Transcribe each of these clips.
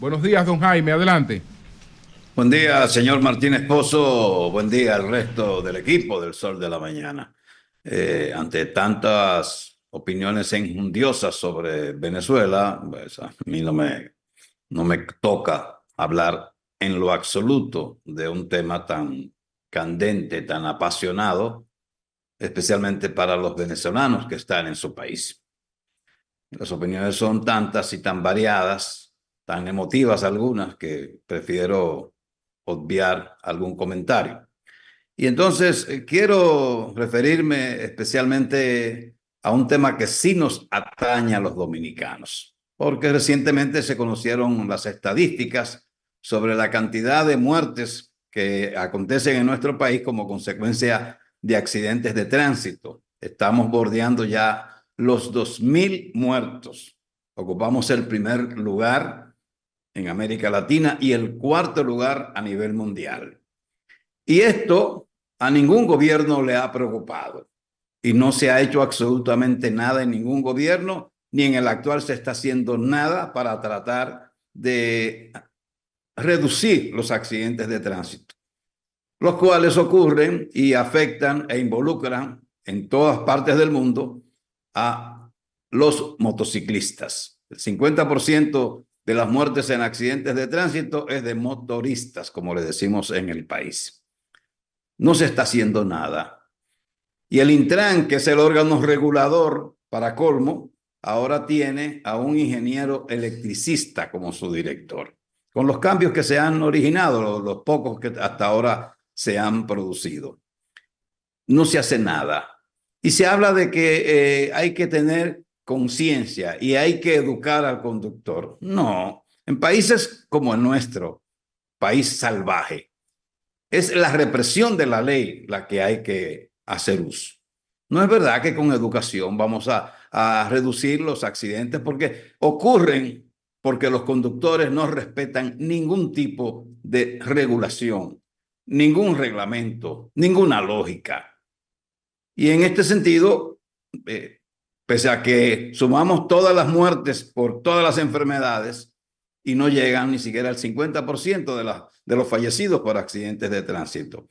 Buenos días, don Jaime, adelante. Buen día, señor Martínez Esposo. Buen día al resto del equipo del Sol de la Mañana. Eh, ante tantas opiniones enjundiosas sobre Venezuela, pues, a mí no me, no me toca hablar en lo absoluto de un tema tan candente, tan apasionado, especialmente para los venezolanos que están en su país. Las opiniones son tantas y tan variadas tan emotivas algunas que prefiero obviar algún comentario. Y entonces eh, quiero referirme especialmente a un tema que sí nos atañe a los dominicanos, porque recientemente se conocieron las estadísticas sobre la cantidad de muertes que acontecen en nuestro país como consecuencia de accidentes de tránsito. Estamos bordeando ya los 2.000 muertos. Ocupamos el primer lugar en América Latina y el cuarto lugar a nivel mundial. Y esto a ningún gobierno le ha preocupado y no se ha hecho absolutamente nada en ningún gobierno, ni en el actual se está haciendo nada para tratar de reducir los accidentes de tránsito, los cuales ocurren y afectan e involucran en todas partes del mundo a los motociclistas. El 50% de las muertes en accidentes de tránsito es de motoristas, como le decimos en el país. No se está haciendo nada. Y el Intran, que es el órgano regulador para colmo, ahora tiene a un ingeniero electricista como su director, con los cambios que se han originado, los, pocos que hasta ahora se han producido. No se hace nada. Y se habla de que eh, hay que tener conciencia y hay que educar al conductor. No, en países como el nuestro, país salvaje, es la represión de la ley la que hay que hacer uso. No es verdad que con educación vamos a, a reducir los accidentes porque ocurren porque los conductores no respetan ningún tipo de regulación, ningún reglamento, ninguna lógica. Y en este sentido, eh, pese a que sumamos todas las muertes por todas las enfermedades y no llegan ni siquiera al 50% de, de los fallecidos por accidentes de tránsito.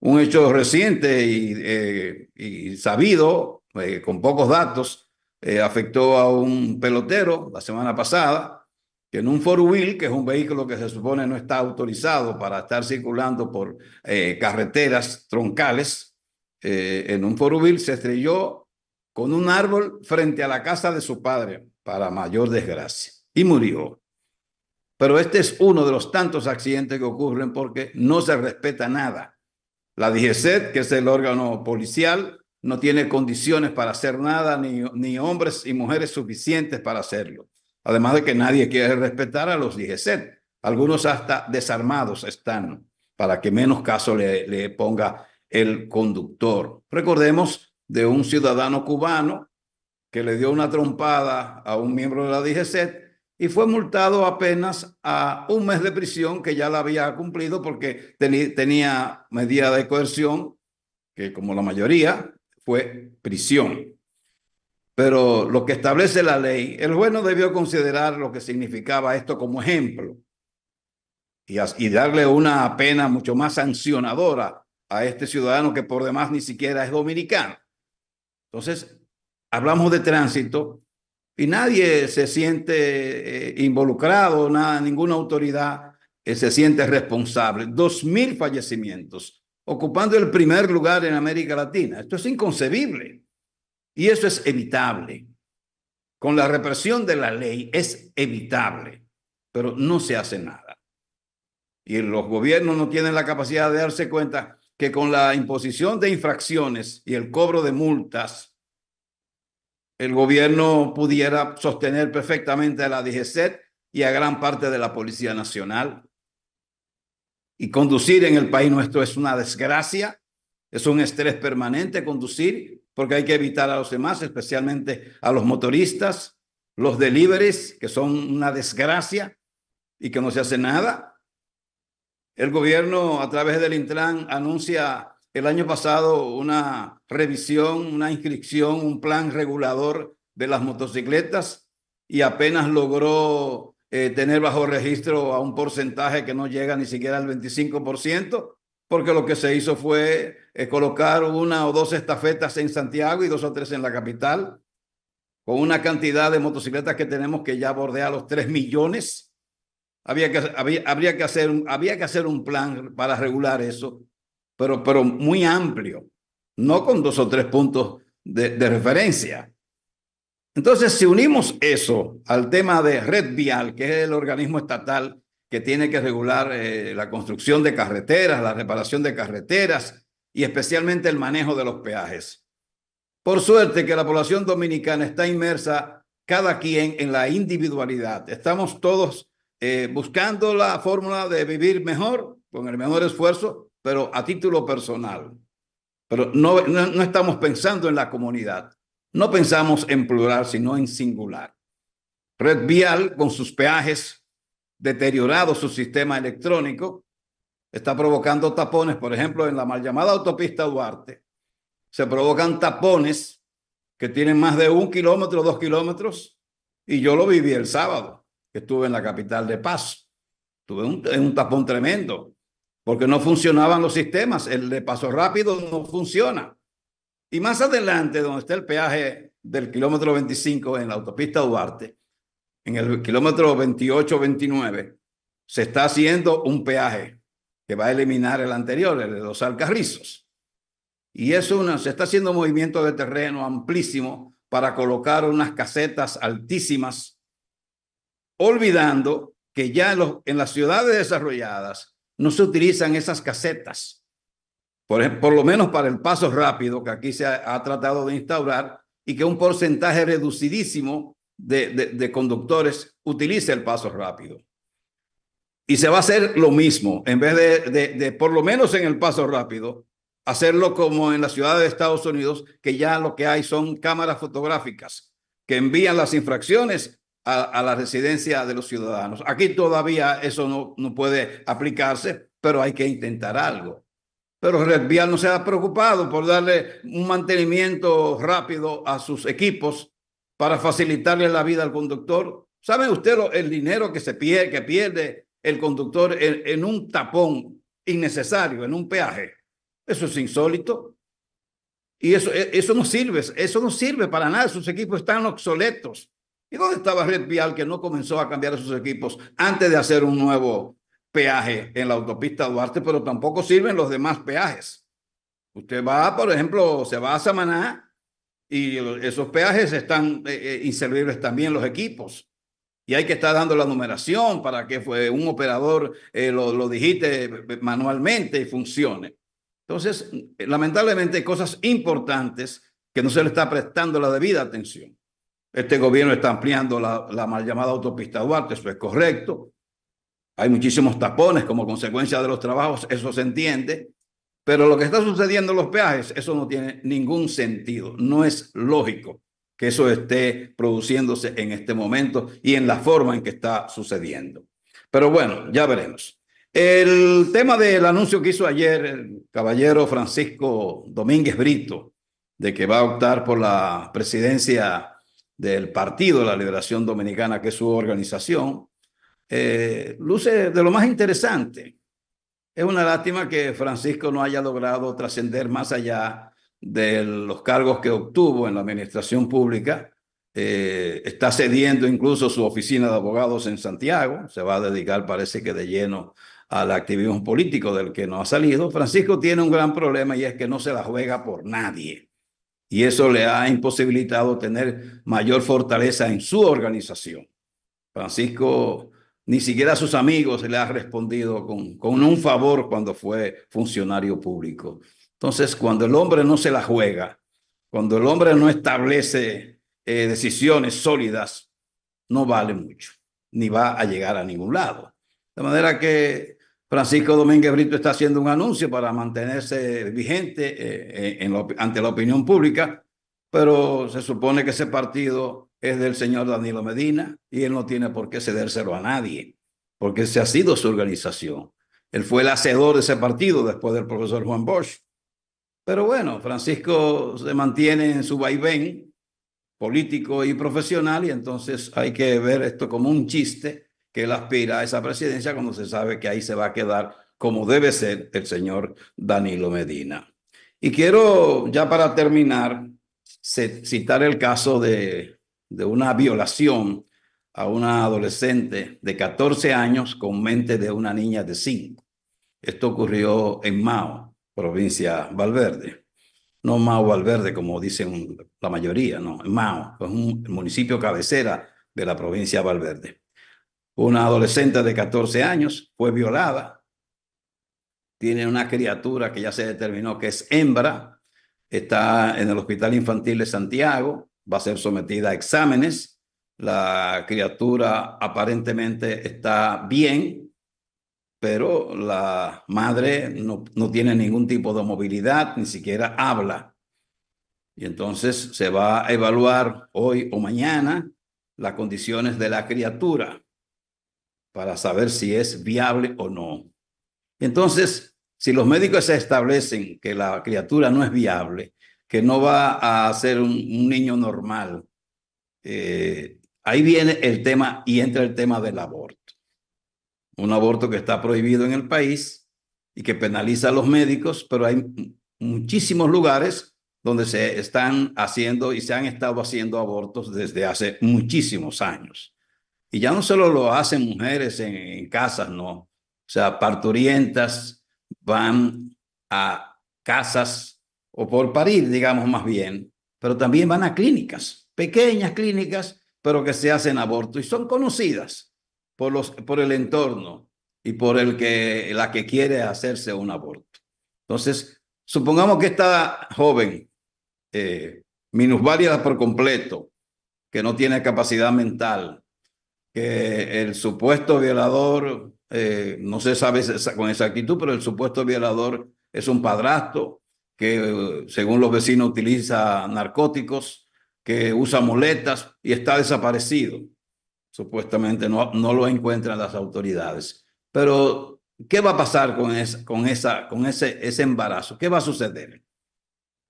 Un hecho reciente y, eh, sabido, eh, con pocos datos, eh, afectó a un pelotero la semana pasada, que en un four wheel, que es un vehículo que se supone no está autorizado para estar circulando por carreteras troncales, en un four wheel se estrelló con un árbol frente a la casa de su padre, para mayor desgracia, y murió. Pero este es uno de los tantos accidentes que ocurren porque no se respeta nada. La DGCET, que es el órgano policial, no tiene condiciones para hacer nada, ni, ni hombres y mujeres suficientes para hacerlo. Además de que nadie quiere respetar a los DGCET. Algunos hasta desarmados están, para que menos caso le ponga el conductor. Recordemos de un ciudadano cubano que le dio una trompada a un miembro de la DGC y fue multado apenas a un mes de prisión que ya la había cumplido porque tenía medida de coerción, que como la mayoría fue prisión. Pero lo que establece la ley, el juez no debió considerar lo que significaba esto como ejemplo y darle una pena mucho más sancionadora a este ciudadano que por demás ni siquiera es dominicano. Entonces, hablamos de tránsito y nadie se siente eh, involucrado, nada, ninguna autoridad eh, se siente responsable. Dos mil fallecimientos, ocupando el primer lugar en América Latina. Esto es inconcebible y eso es evitable. Con la represión de la ley es evitable, pero no se hace nada. Y los gobiernos no tienen la capacidad de darse cuenta que con la imposición de infracciones y el cobro de multas, el gobierno pudiera sostener perfectamente a la DGCET y a gran parte de la Policía Nacional. Y conducir en el país nuestro es una desgracia, es un estrés permanente conducir, porque hay que evitar a los demás, especialmente a los motoristas, los deliveries, que son una desgracia y que no se hace nada. El gobierno, a través del Intran, anuncia el año pasado una revisión, una inscripción, un plan regulador de las motocicletas y apenas logró eh, tener bajo registro a un porcentaje que no llega ni siquiera al 25%, porque lo que se hizo fue eh, colocar una o dos estafetas en Santiago y dos o tres en la capital, con una cantidad de motocicletas que tenemos que ya bordea los 3 millones había que, había, habría que hacer, había que hacer un plan para regular eso, pero, pero muy amplio, no con dos o tres puntos de, referencia. Entonces, si unimos eso al tema de Red Vial, que es el organismo estatal que tiene que regular eh, la construcción de carreteras, la reparación de carreteras y especialmente el manejo de los peajes. Por suerte que la población dominicana está inmersa cada quien en la individualidad. Estamos todos eh, buscando la fórmula de vivir mejor, con el mejor esfuerzo, pero a título personal. Pero no, no, no estamos pensando en la comunidad, no pensamos en plural, sino en singular. Red Vial, con sus peajes deteriorados, su sistema electrónico, está provocando tapones, por ejemplo, en la mal llamada autopista Duarte. Se provocan tapones que tienen más de un kilómetro, dos kilómetros, y yo lo viví el sábado que estuve en la capital de Paz. Tuve un, un tapón tremendo porque no funcionaban los sistemas. El de paso rápido no funciona. Y más adelante, donde está el peaje del kilómetro 25 en la autopista Duarte, en el kilómetro 28-29, se está haciendo un peaje que va a eliminar el anterior, el de los alcarrizos. Y eso una, se está haciendo movimiento de terreno amplísimo para colocar unas casetas altísimas olvidando que ya en, las ciudades desarrolladas no se utilizan esas casetas. Por, lo menos para el paso rápido que aquí se ha, tratado de instaurar y que un porcentaje reducidísimo de, conductores utiliza el paso rápido. Y se va a hacer lo mismo, en vez de, de, por lo menos en el paso rápido, hacerlo como en la ciudad de Estados Unidos, que ya lo que hay son cámaras fotográficas que envían las infracciones a, la residencia de los ciudadanos. Aquí todavía eso no, no puede aplicarse, pero hay que intentar algo. Pero Red Vial no se ha preocupado por darle un mantenimiento rápido a sus equipos para facilitarle la vida al conductor. ¿Sabe usted el dinero que se pierde, que pierde el conductor en, un tapón innecesario, en un peaje? Eso es insólito. Y eso, e, eso no sirve, eso no sirve para nada. Sus equipos están obsoletos. ¿Y dónde estaba Red Vial que no comenzó a cambiar sus equipos antes de hacer un nuevo peaje en la autopista Duarte, pero tampoco sirven los demás peajes? Usted va, por ejemplo, se va a Samaná y esos peajes están eh, eh, inservibles también los equipos. Y hay que estar dando la numeración para que fue un operador eh, lo, lo digite manualmente y funcione. Entonces, lamentablemente hay cosas importantes que no se le está prestando la debida atención. Este gobierno está ampliando la, mal llamada autopista Duarte, eso es correcto. Hay muchísimos tapones como consecuencia de los trabajos, eso se entiende. Pero lo que está sucediendo en los peajes, eso no tiene ningún sentido, no es lógico que eso esté produciéndose en este momento y en la forma en que está sucediendo. Pero bueno, ya veremos. El tema del anuncio que hizo ayer el caballero Francisco Domínguez Brito de que va a optar por la presidencia del Partido de la Liberación Dominicana, que es su organización, eh, luce de lo más interesante. Es una lástima que Francisco no haya logrado trascender más allá de los cargos que obtuvo en la administración pública. Eh, está cediendo incluso su oficina de abogados en Santiago. Se va a dedicar, parece que de lleno, al activismo político del que no ha salido. Francisco tiene un gran problema y es que no se la juega por nadie y eso le ha imposibilitado tener mayor fortaleza en su organización. Francisco ni siquiera a sus amigos le ha respondido con, un favor cuando fue funcionario público. Entonces, cuando el hombre no se la juega, cuando el hombre no establece eh, decisiones sólidas, no vale mucho, ni va a llegar a ningún lado. De manera que Francisco Domínguez Brito está haciendo un anuncio para mantenerse vigente eh, eh, ante la opinión pública, pero se supone que ese partido es del señor Danilo Medina y él no tiene por qué cedérselo a nadie, porque esa ha sido su organización. Él fue el hacedor de ese partido después del profesor Juan Bosch. Pero bueno, Francisco se mantiene en su vaivén político y profesional y entonces hay que ver esto como un chiste que él aspira a esa presidencia cuando se sabe que ahí se va a quedar como debe ser el señor Danilo Medina. Y quiero ya para terminar citar el caso de, una violación a una adolescente de 14 años con mente de una niña de 5. Esto ocurrió en Mao, provincia Valverde. No Mao Valverde, como dicen la mayoría, no, Mao, es un municipio cabecera de la provincia Valverde una adolescente de 14 años, fue violada, tiene una criatura que ya se determinó que es hembra, está en el Hospital Infantil de Santiago, va a ser sometida a exámenes, la criatura aparentemente está bien, pero la madre no, no tiene ningún tipo de movilidad, ni siquiera habla. Y entonces se va a evaluar hoy o mañana las condiciones de la criatura para saber si es viable o no. Entonces, si los médicos establecen que la criatura no es viable, que no va a ser un, niño normal, eh, ahí viene el tema y entra el tema del aborto. Un aborto que está prohibido en el país y que penaliza a los médicos, pero hay muchísimos lugares donde se están haciendo y se han estado haciendo abortos desde hace muchísimos años. Y ya no solo lo hacen mujeres en, casas, no. O sea, parturientas van a casas o por parir, digamos más bien, pero también van a clínicas, pequeñas clínicas, pero que se hacen aborto y son conocidas por, los, por el entorno y por el que, la que quiere hacerse un aborto. Entonces, supongamos que esta joven, eh, minusválida por completo, que no tiene capacidad mental, que el supuesto violador, eh, no se sabe con exactitud, pero el supuesto violador es un padrastro que, eh, según los vecinos, utiliza narcóticos, que usa muletas y está desaparecido. Supuestamente no, no lo encuentran las autoridades. Pero, ¿qué va a pasar con, esa, con, esa, con ese, ese embarazo? ¿Qué va a suceder?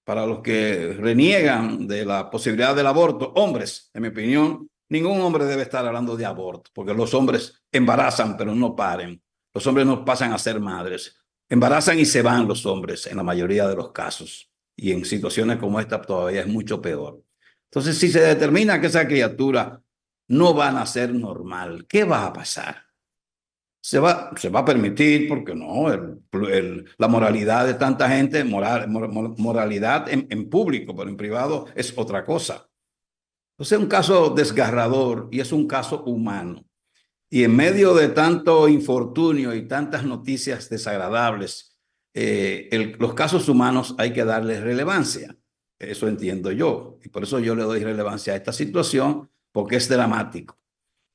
Para los que reniegan de la posibilidad del aborto, hombres, en mi opinión, Ningún hombre debe estar hablando de aborto, porque los hombres embarazan, pero no paren. Los hombres no pasan a ser madres. Embarazan y se van los hombres en la mayoría de los casos. Y en situaciones como esta todavía es mucho peor. Entonces, si se determina que esa criatura no va a nacer normal, ¿qué va a pasar? Se va, se va a permitir, porque no, la moralidad de tanta gente, moralidad en público, pero en privado es otra cosa. Entonces es un caso desgarrador y es un caso humano. Y en medio de tanto infortunio y tantas noticias desagradables, eh, los casos humanos hay que darles relevancia. Eso entiendo yo. Y por eso yo le doy relevancia a esta situación, porque es dramático.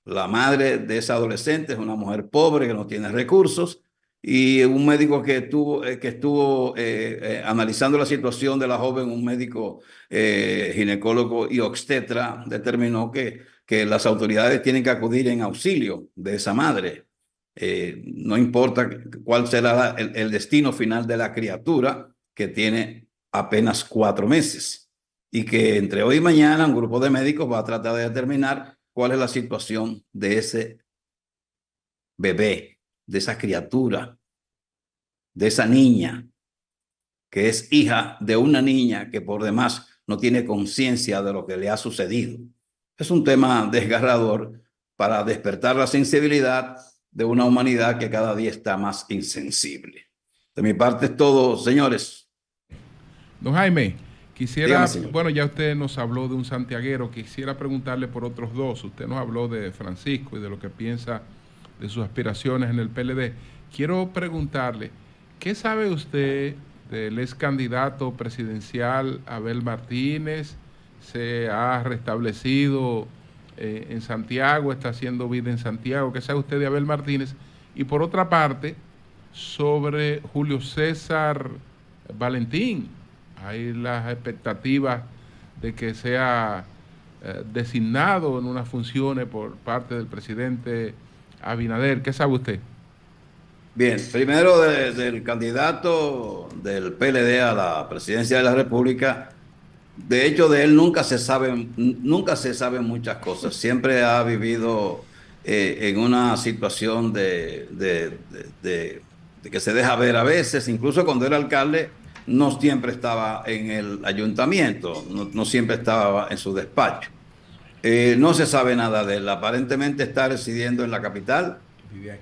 La madre de esa adolescente es una mujer pobre que no tiene recursos y un médico que estuvo, eh, que estuvo eh, eh, analizando la situación de la joven, un médico ginecólogo y obstetra, determinó que, que las autoridades tienen que acudir en auxilio de esa madre. no importa cuál será el, el, destino final de la criatura que tiene apenas cuatro meses y que entre hoy y mañana un grupo de médicos va a tratar de determinar cuál es la situación de ese bebé de esa criatura, de esa niña, que es hija de una niña que por demás no tiene conciencia de lo que le ha sucedido. Es un tema desgarrador para despertar la sensibilidad de una humanidad que cada día está más insensible. De mi parte es todo, señores. Don Jaime, quisiera, bueno, ya usted nos habló de un santiaguero, quisiera preguntarle por otros dos. Usted nos habló de Francisco y de lo que piensa de sus aspiraciones en el PLD. Quiero preguntarle, ¿qué sabe usted del ex candidato presidencial Abel Martínez? ¿Se ha restablecido eh, en Santiago? ¿Está haciendo vida en Santiago? ¿Qué sabe usted de Abel Martínez? Y por otra parte, sobre Julio César Valentín. Hay las expectativas de que sea eh, designado en unas funciones por parte del presidente Abinader, ¿qué sabe usted? Bien, primero desde del candidato del PLD a la presidencia de la República, de hecho de él nunca se saben, nunca se saben muchas cosas. Siempre ha vivido eh, en una situación de, que se deja ver a veces, incluso cuando era alcalde, no siempre estaba en el ayuntamiento, no siempre estaba en su despacho. Eh, no se sabe nada de él. Aparentemente está residiendo en la capital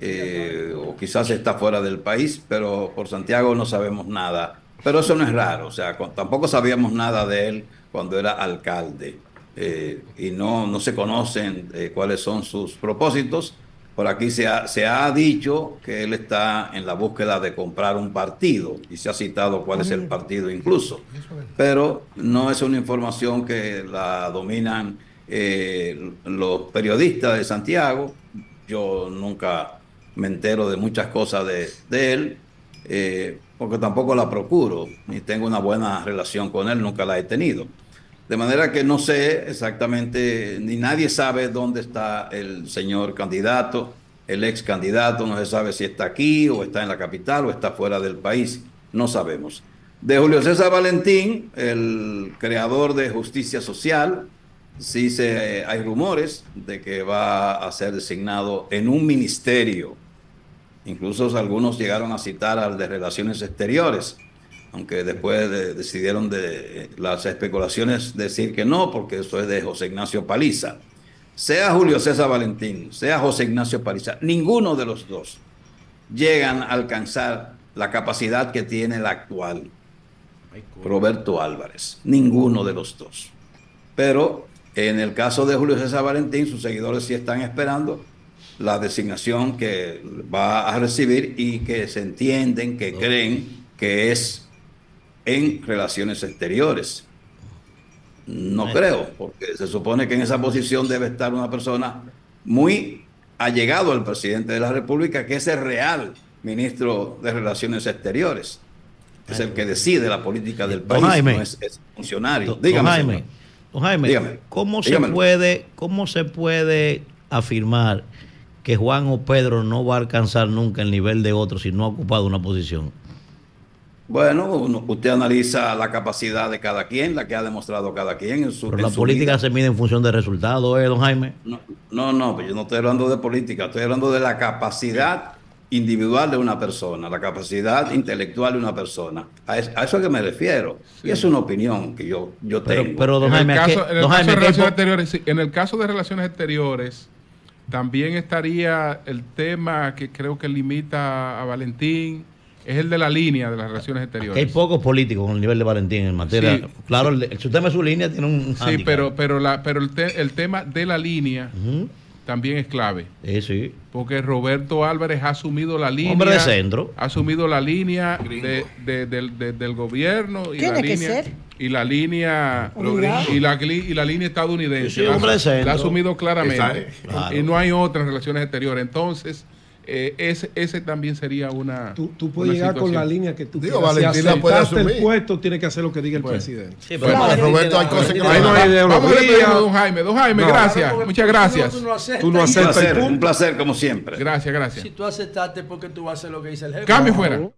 eh, o quizás está fuera del país, pero por Santiago no sabemos nada. Pero eso no es raro, o sea, tampoco sabíamos nada de él cuando era alcalde eh, y no, no se conocen cuáles son sus propósitos. Por aquí se se ha dicho que él está en la búsqueda de comprar un partido y se ha citado cuál es el partido incluso, pero no es una información que la dominan eh, los periodistas de Santiago. Yo nunca me entero de muchas cosas de, él, eh, porque tampoco la procuro, ni tengo una buena relación con él, nunca la he tenido. De manera que no sé exactamente, ni nadie sabe dónde está el señor candidato, el ex candidato, no se sabe si está aquí o está en la capital o está fuera del país, no sabemos. De Julio César Valentín, el creador de Justicia Social, Sí, se, hay rumores de que va a ser designado en un ministerio. Incluso algunos llegaron a citar al de Relaciones Exteriores, aunque después decidieron de las especulaciones decir que no, porque eso es de José Ignacio Paliza. Sea Julio César Valentín, sea José Ignacio Paliza, ninguno de los dos llegan a alcanzar la capacidad que tiene el actual Roberto Álvarez. Ninguno de los dos. Pero en el caso de Julio César Valentín, sus seguidores sí están esperando la designación que va a recibir y que se entienden, que creen que es en relaciones exteriores. No creo, porque se supone que en esa posición debe estar una persona muy allegado al presidente de la República, que es el real ministro de Relaciones Exteriores. Es el que decide la política del país, Jaime, no es, funcionario. Dígame. Don Jaime, ¿cómo, se puede, ¿cómo se puede afirmar que Juan o Pedro no va a alcanzar nunca el nivel de otro si no ha ocupado una posición? Bueno, usted analiza la capacidad de cada quien, la que ha demostrado cada quien en su. Pero la política se mide en función de resultados, ¿eh, don Jaime? No, no, no, yo no estoy hablando de política, estoy hablando de la capacidad individual de una persona, la capacidad intelectual de una persona. A, es, a eso que me refiero. Y es una opinión que yo, yo tengo. Pero, don Jaime, en el caso de relaciones exteriores, también estaría el tema que creo que limita a Valentín, es el de la línea de las relaciones exteriores. hay pocos políticos con el nivel de Valentín en materia. Claro, el, su tema de su línea tiene un. Sí, pero, pero, la, pero el, tema de la línea también es clave. Eh, sí, Porque Roberto Álvarez ha asumido la línea. de centro. Ha asumido la línea del gobierno y la, línea, y la línea. Y la, línea estadounidense. la, ha asumido claramente. Y no hay otras relaciones exteriores. Entonces eh, ese, también sería una. Tú, tú puedes llegar con la línea que tú Digo, quieras. si puede asumir. el puesto, tiene que hacer lo que diga el presidente. Sí, pero Roberto, hay cosas que no hay Vamos a a don Jaime. Don Jaime, gracias. Muchas gracias. Tú no, aceptas. Tú no Un placer, como siempre. Gracias, gracias. Si tú aceptaste, porque tú vas a hacer lo que dice el jefe. Cambio fuera.